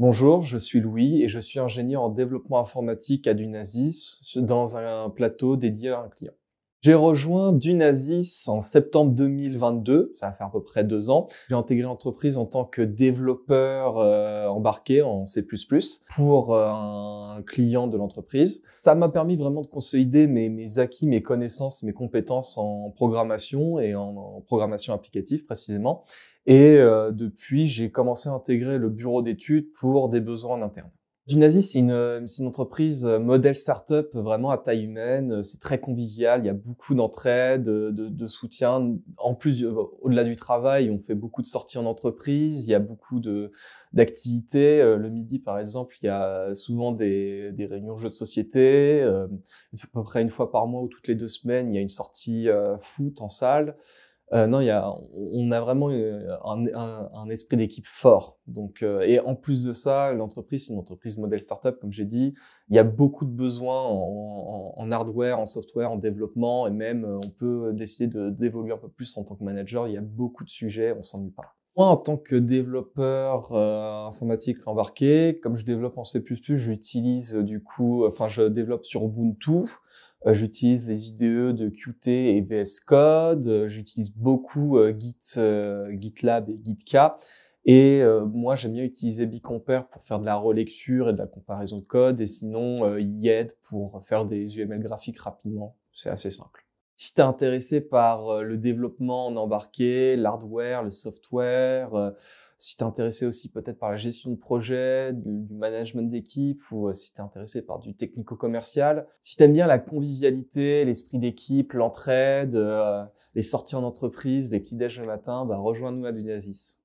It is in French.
Bonjour, je suis Louis et je suis ingénieur en développement informatique à D'Unasis dans un plateau dédié à un client. J'ai rejoint Dunasis en septembre 2022, ça va fait à peu près deux ans. J'ai intégré l'entreprise en tant que développeur euh, embarqué en C++ pour euh, un client de l'entreprise. Ça m'a permis vraiment de consolider mes, mes, acquis, mes connaissances, mes compétences en programmation et en, programmation applicative précisément. Et euh, depuis, j'ai commencé à intégrer le bureau d'études pour des besoins en interne. Dunazi, c'est une, euh, une, entreprise euh, modèle start-up vraiment à taille humaine. Euh, c'est très convivial. Il y a beaucoup d'entraide, de, de, de, soutien. En plus, au-delà du travail, on fait beaucoup de sorties en entreprise. Il y a beaucoup de d'activités. Le midi, par exemple, il y a souvent des, des réunions jeux de société. À peu près une fois par mois ou toutes les deux semaines, il y a une sortie foot en salle. Euh, non, on a vraiment euh, un, esprit d'équipe fort. Donc, euh, et en plus de ça, l'entreprise, c'est une entreprise modèle startup, comme j'ai dit. Il y a beaucoup de besoins en, hardware, en software, en développement, et même on peut décider d'évoluer un peu plus en tant que manager. Il y a beaucoup de sujets, on s'ennuie pas. Moi, en tant que développeur informatique embarqué, comme je développe en C++, j'utilise du coup, enfin, je développe sur Ubuntu. Euh, j'utilise les IDE de Qt et VS Code. Euh, j'utilise beaucoup euh, Git, GitLab et GitK. Et moi, j'aime bien utiliser Bicompare pour faire de la relecture et de la comparaison de code, et sinon YED pour faire des UML graphiques rapidement. C'est assez simple. Si tu intéressé par euh, le développement en embarqué, l'hardware, le software, euh, si tu intéressé aussi peut-être par la gestion de projet, du, management d'équipe, ou euh, si t'es intéressé par du technico-commercial, si tu aimes bien la convivialité, l'esprit d'équipe, l'entraide, les sorties en entreprise, les petits déjeuners le matin, bah rejoins-nous à Dunasis.